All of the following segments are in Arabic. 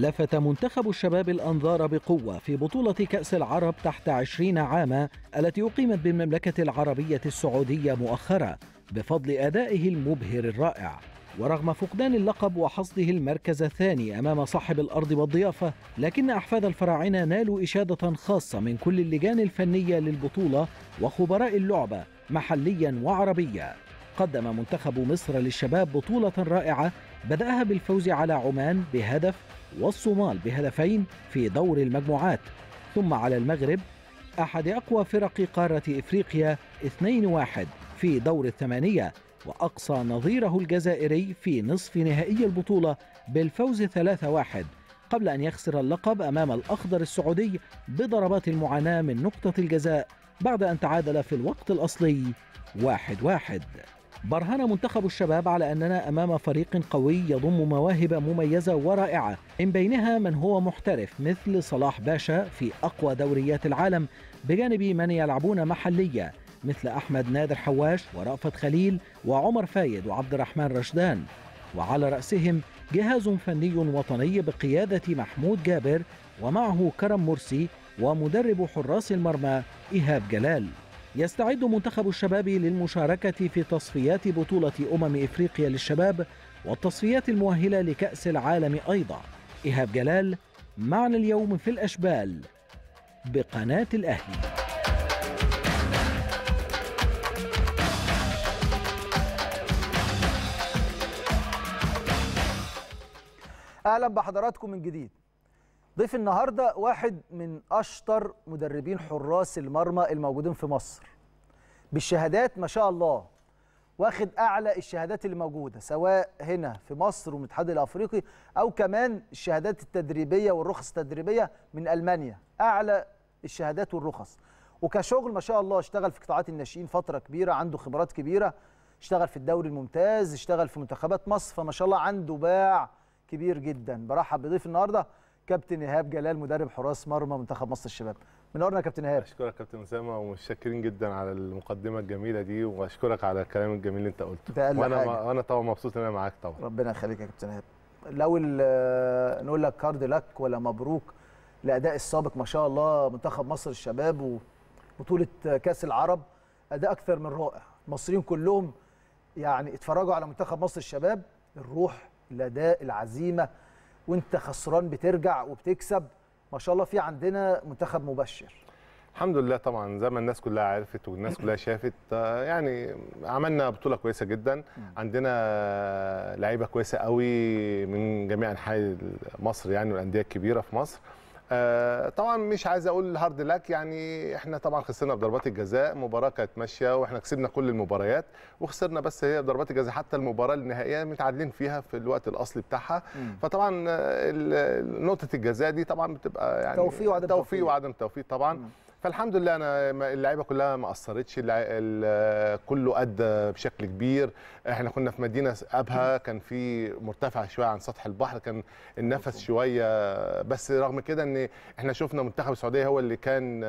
لفت منتخب الشباب الأنظار بقوة في بطولة كأس العرب تحت عشرين عاما التي أقيمت بالمملكة العربية السعودية مؤخرا بفضل أدائه المبهر الرائع ورغم فقدان اللقب وحصده المركز الثاني أمام صاحب الأرض والضيافة لكن أحفاد الفراعنة نالوا إشادة خاصة من كل اللجان الفنية للبطولة وخبراء اللعبة محليا وعربيا قدم منتخب مصر للشباب بطولة رائعة بدأها بالفوز على عمان بهدف والصومال بهدفين في دور المجموعات ثم على المغرب أحد أقوى فرق قارة إفريقيا 2-1 في دور الثمانية وأقصى نظيره الجزائري في نصف نهائي البطولة بالفوز 3-1 قبل أن يخسر اللقب أمام الأخضر السعودي بضربات المعاناة من نقطة الجزاء بعد أن تعادل في الوقت الأصلي واحد واحد برهن منتخب الشباب على أننا أمام فريق قوي يضم مواهب مميزة ورائعة من بينها من هو محترف مثل صلاح باشا في أقوى دوريات العالم بجانب من يلعبون محلية مثل أحمد نادر حواش ورأفت خليل وعمر فايد وعبد الرحمن رشدان وعلى رأسهم جهاز فني وطني بقيادة محمود جابر ومعه كرم مرسي ومدرب حراس المرمى إيهاب جلال يستعد منتخب الشباب للمشاركة في تصفيات بطولة أمم إفريقيا للشباب والتصفيات المؤهلة لكأس العالم أيضا إيهاب جلال معنا اليوم في الأشبال بقناة الأهلي اهلا بحضراتكم من جديد ضيف النهارده واحد من اشطر مدربين حراس المرمى الموجودين في مصر بالشهادات ما شاء الله واخد اعلى الشهادات اللي موجوده سواء هنا في مصر ومن الاتحاد الافريقي او كمان الشهادات التدريبيه والرخص التدريبيه من المانيا اعلى الشهادات والرخص وكشغل ما شاء الله اشتغل في قطاعات الناشئين فتره كبيره عنده خبرات كبيره اشتغل في الدوري الممتاز اشتغل في منتخبات مصر فما شاء الله عنده باع كبير جدا برحب بضيف النهارده كابتن ايهاب جلال مدرب حراس مرمى منتخب مصر الشباب منورنا يا كابتن ايهاب اشكرك كابتن اسامه ومتشكرين جدا على المقدمه الجميله دي واشكرك على الكلام الجميل اللي انت قلته ده وانا حاجة. انا طبعا مبسوط ان انا معاك طبعا ربنا يخليك يا كابتن ايهاب لو نقول لك كارد لك ولا مبروك لاداء السابق ما شاء الله منتخب مصر الشباب وبطوله كاس العرب اداء اكثر من رائع المصريين كلهم يعني اتفرجوا على منتخب مصر الشباب الروح الاداء العزيمه وانت خسران بترجع وبتكسب ما شاء الله في عندنا منتخب مبشر الحمد لله طبعا زي ما الناس كلها عرفت والناس كلها شافت آه، يعني عملنا بطوله كويسه جدا عندنا لعيبه كويسه قوي من جميع انحاء مصر يعني والانديه الكبيره في مصر آه، طبعا مش عايز اقول هارد لك يعني احنا طبعا خسرنا بضربات الجزاء مباراه كانت ماشيه واحنا كسبنا كل المباريات وخسرنا بس هي ضربات الجزاء حتى المباراه النهائيه متعادلين فيها في الوقت الاصلي بتاعها مم. فطبعا نقطه الجزاء دي طبعا بتبقى يعني توفيق وعدم توفيق, توفيق وعدم توفيق طبعا مم. فالحمد لله انا اللعيبه كلها ما قصرتش كله ادى بشكل كبير احنا كنا في مدينه ابها كان في مرتفع شويه عن سطح البحر كان النفس شويه بس رغم كده ان احنا شفنا منتخب السعوديه هو اللي كان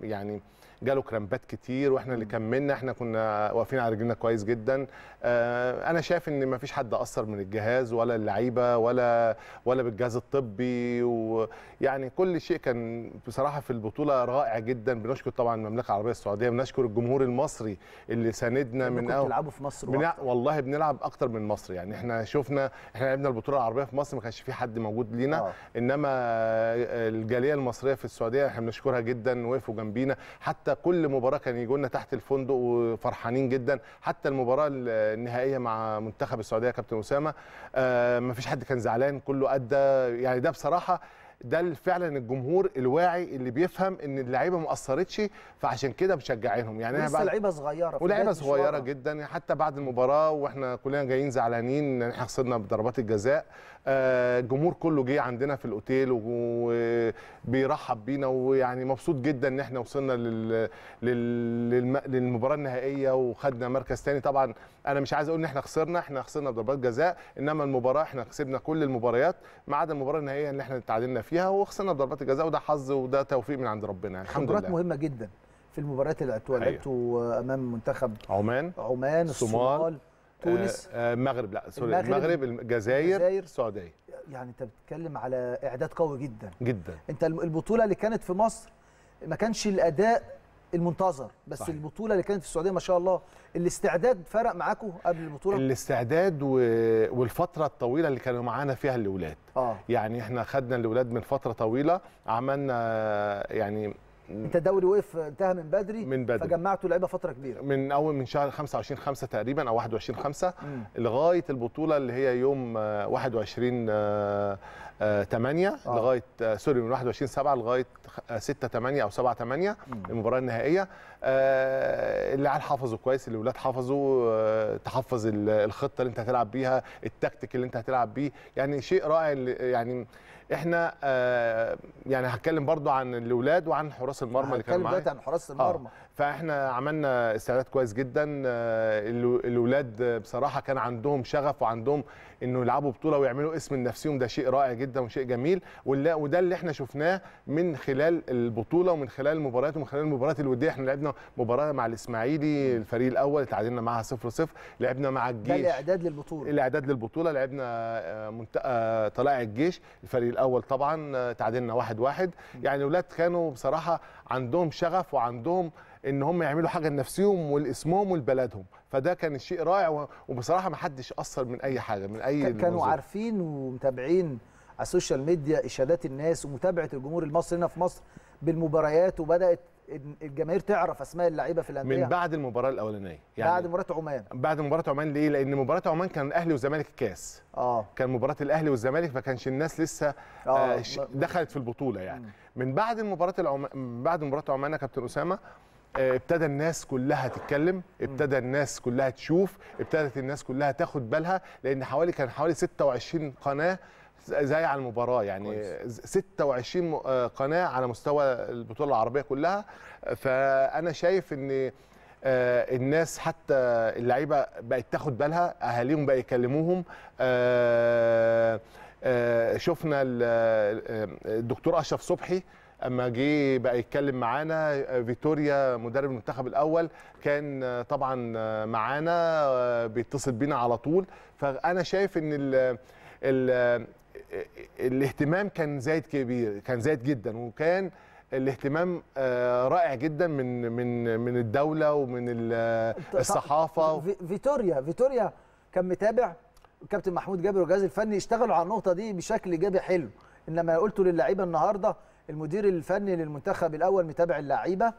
يعني جاله كرامبات كتير واحنا اللي كملنا احنا كنا واقفين على رجلنا كويس جدا آه، انا شايف ان ما فيش حد اثر من الجهاز ولا اللعيبه ولا ولا بالجهاز الطبي ويعني كل شيء كان بصراحه في البطوله رائع جدا بنشكر طبعا المملكه العربيه السعوديه بنشكر الجمهور المصري اللي ساندنا يعني من اول بتلعبوا في مصر بنع... والله بنلعب اكتر من مصر يعني احنا شفنا احنا لعبنا البطوله العربيه في مصر ما كانش في حد موجود لينا آه. انما آه، الجاليه المصريه في السعوديه احنا بنشكرها جدا وقفوا جنبينا حتى حتى كل مباراه كان يجونا تحت الفندق وفرحانين جدا حتى المباراه النهائيه مع منتخب السعوديه كابتن اسامه آه، ما فيش حد كان زعلان كله ادى يعني ده بصراحه ده فعلا الجمهور الواعي اللي بيفهم ان اللعيبه ما قصرتش فعشان كده مشجعينهم يعني انا بقى لعيبه صغيره ولعيبه صغيره جدا حتى بعد المباراه واحنا كلنا جايين زعلانين ان احنا خسرنا بضربات الجزاء آه، الجمهور كله جه عندنا في الاوتيل وبيرحب بينا ويعني مبسوط جدا ان احنا وصلنا لل... لل... للمباراه النهائيه وخدنا مركز ثاني طبعا انا مش عايز اقول ان احنا خسرنا احنا خسرنا بضربات جزاء انما المباراه احنا كسبنا كل المباريات ما عدا المباراه النهائيه اللي احنا تعادلنا فيها وخسرنا بضربات الجزاء وده حظ وده توفيق من عند ربنا الحمد لله خبرات مهمه جدا في المباريات اللي اتولدتوا امام منتخب عمان عمان الصومال آه، تونس آه، المغرب لا سوري المغرب الجزائر السعوديه يعني انت بتتكلم على اعداد قوي جدا جدا انت البطوله اللي كانت في مصر ما كانش الاداء المنتظر بس صحيح. البطوله اللي كانت في السعوديه ما شاء الله الاستعداد فرق معاكم قبل البطوله الاستعداد و... والفتره الطويله اللي كانوا معانا فيها الاولاد آه. يعني احنا خدنا الاولاد من فتره طويله عملنا يعني انت الدوري وقف انتهى من بدري من بدري فجمعتوا لعيبه فتره كبيره من اول من شهر 25 5 تقريبا او 21 5 لغايه البطوله اللي هي يوم 21 8 آه. لغايه آه، سوري من 21 7 لغايه 6 آه، 8 او 7 8 المباراه النهائيه اللي حافظوا كويس اللي حافظوا آه تحفظ الخطه اللي انت هتلعب بيها التكتيك اللي انت هتلعب بيه يعني شيء رائع يعني احنا آه يعني هتكلم برضو عن الاولاد وعن حراس المرمى اللي كانوا معانا عن حراس المرمى آه. فاحنا عملنا استعداد كويس جدا آه الاولاد بصراحه كان عندهم شغف وعندهم انه يلعبوا بطوله ويعملوا اسم لنفسهم ده شيء رائع جدا جدا وشيء جميل وده اللي احنا شفناه من خلال البطوله ومن خلال المباريات ومن خلال المباريات الوديه احنا لعبنا مباراه مع الاسماعيلي الفريق الاول اتعادلنا معاها 0 0 لعبنا مع الجيش ده الاعداد للبطوله الاعداد للبطوله لعبنا آه، منت... آه، طلائع الجيش الفريق الاول طبعا تعادلنا 1 1 يعني الاولاد كانوا بصراحه عندهم شغف وعندهم ان هم يعملوا حاجه لنفسهم ولاسمهم ولبلدهم فده كان شيء رائع وبصراحه ما حدش اثر من اي حاجه من اي كانوا المزور. عارفين ومتابعين على السوشيال ميديا اشادات الناس ومتابعه الجمهور المصري هنا في مصر بالمباريات وبدات الجماهير تعرف اسماء اللعيبه في الانديه من بعد المباراه الاولانيه يعني بعد مباراه عمان بعد مباراه عمان ليه لان مباراه عمان كان الاهلي والزمالك الكاس اه كان مباراه الاهلي والزمالك ما كانش الناس لسه آه, آه، دخلت في البطوله يعني م. من بعد المباراه العمان بعد مباراه عمان يا كابتن اسامه آه، ابتدى الناس كلها تتكلم ابتدى الناس كلها تشوف ابتدت الناس كلها تاخد بالها لان حوالي كان حوالي 26 قناه زي على المباراه يعني كويس. 26 آه، قناه على مستوى البطوله العربيه كلها فانا شايف ان آه، الناس حتى اللعيبه بقت تاخد بالها اهاليهم بقى يكلموهم آه، شفنا الدكتور اشرف صبحي اما جه بقى يتكلم معانا فيتوريا مدرب المنتخب الاول كان طبعا معانا بيتصل بينا على طول فانا شايف ان الاهتمام كان زايد كبير كان زايد جدا وكان الاهتمام آه، رائع جدا من من من الدوله ومن آه، الصحافه فيتوريا فيتوريا كان متابع كابتن محمود جابر والجهاز الفني اشتغلوا على النقطه دي بشكل ايجابي حلو انما قلتوا للعيبه النهارده المدير الفني للمنتخب الاول متابع اللعيبه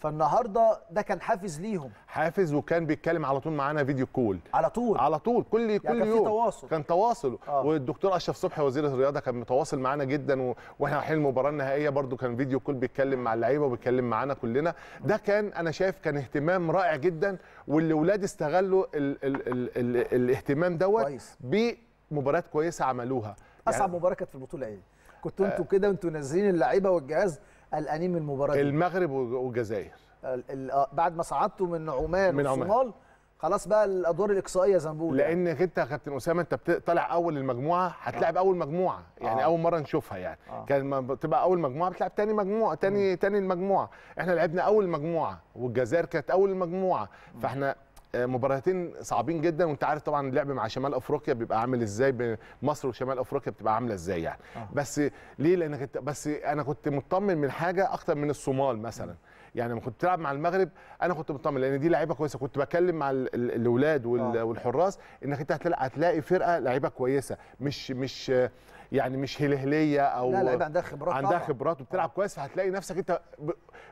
فالنهارده ده كان حافز ليهم حافز وكان بيتكلم على طول معانا فيديو كول على طول على طول كل يعني كل كان يوم تواصل. كان تواصل آه. والدكتور اشرف صبحي وزير الرياضه كان متواصل معانا جدا و... واحنا رايحين المباراه النهائيه برده كان فيديو كول بيتكلم مع اللعيبه وبيتكلم معانا كلنا ده كان انا شايف كان اهتمام رائع جدا والاولاد استغلوا ال... ال... ال... ال... الاهتمام دوت بمباريات كويسه عملوها يعني... اصعب مباراه كانت في البطوله ايه كنتوا انتوا آه. كده وانتوا نازلين اللعيبه والجهاز الانيم من المباراه دي المغرب والجزائر آه، بعد ما صعدتوا من عمان من والصومال خلاص بقى الادوار الاقصائيه زي ما بقول لان يعني. انت يا كابتن اسامه انت طالع اول المجموعه هتلاعب آه. اول مجموعه يعني آه. اول مره نشوفها يعني آه. كان ما بتبقى اول مجموعه بتلعب تاني مجموعه تاني م. تاني المجموعه احنا لعبنا اول مجموعه والجزائر كانت اول مجموعه فاحنا آه، مباراتين صعبين جدا وانت عارف طبعا اللعب مع شمال افريقيا بيبقى عامل ازاي مصر وشمال افريقيا بتبقى عامله ازاي يعني آه. بس ليه لانك انت بس انا كنت مطمن من حاجه اكتر من الصومال مثلا يعني لما كنت تلعب مع المغرب انا كنت مطمن لان دي لعيبه كويسه كنت بكلم مع الاولاد آه. والحراس انك انت هتلاقي فرقه لعيبه كويسه مش مش يعني مش هلهليه او لا لعيبه عندها خبرات عندها خبرات وبتلعب آه. كويس فهتلاقي نفسك انت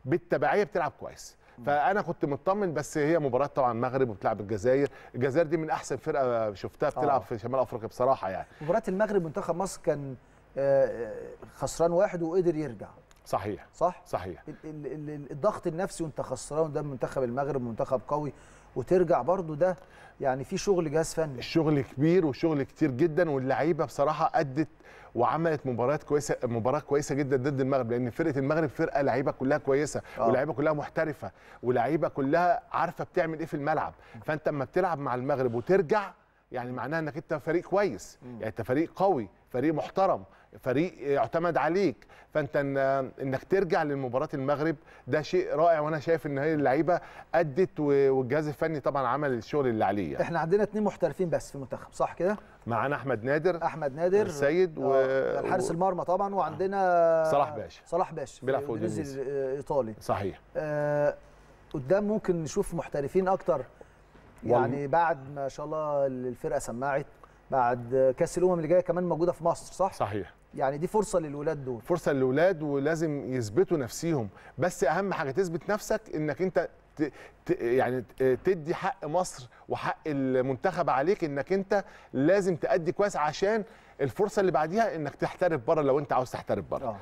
بالتبعيه بتلعب كويس فانا كنت مطمن بس هي مباراه طبعا المغرب وبتلعب الجزائر الجزائر دي من احسن فرقه شفتها بتلعب آه. في شمال افريقيا بصراحه يعني مباراه المغرب منتخب مصر كان آه، آه، خسران واحد وقدر يرجع صحيح صح صحيح الضغط النفسي وانت خسران ده منتخب المغرب منتخب قوي وترجع برضو ده يعني في شغل جهاز فني الشغل كبير وشغل كتير جدا واللعيبه بصراحه ادت وعملت مباريات كويسه مباراه كويسه جدا ضد المغرب لان فرقه المغرب فرقه لعيبه كلها كويسه آه. ولعيبة كلها محترفه ولعيبه كلها عارفه بتعمل ايه في الملعب فانت اما بتلعب مع المغرب وترجع يعني معناها انك انت فريق كويس يعني انت فريق قوي فريق محترم فريق يعتمد عليك فانت انك ترجع لمباراه المغرب ده شيء رائع وانا شايف ان هي اللعيبه ادت والجهاز الفني طبعا عمل الشغل اللي عليه يعني. احنا عندنا اثنين محترفين بس في المنتخب صح كده معانا احمد نادر احمد نادر السيد و آه، حارس المرمى طبعا وعندنا صلاح باشا صلاح باشا بيلعب في اودينيزي ايطالي صحيح آه قدام ممكن نشوف محترفين اكتر يعني بعد ما شاء الله الفرقه سمعت بعد كاس الامم اللي جايه كمان موجوده في مصر صح صحيح يعني دي فرصه للولاد دول فرصه للولاد ولازم يثبتوا نفسيهم بس اهم حاجه تثبت نفسك انك انت ت... ت... يعني تدي حق مصر وحق المنتخب عليك انك انت لازم تأدي كويس عشان الفرصه اللي بعديها انك تحترف بره لو انت عاوز تحترف بره آه.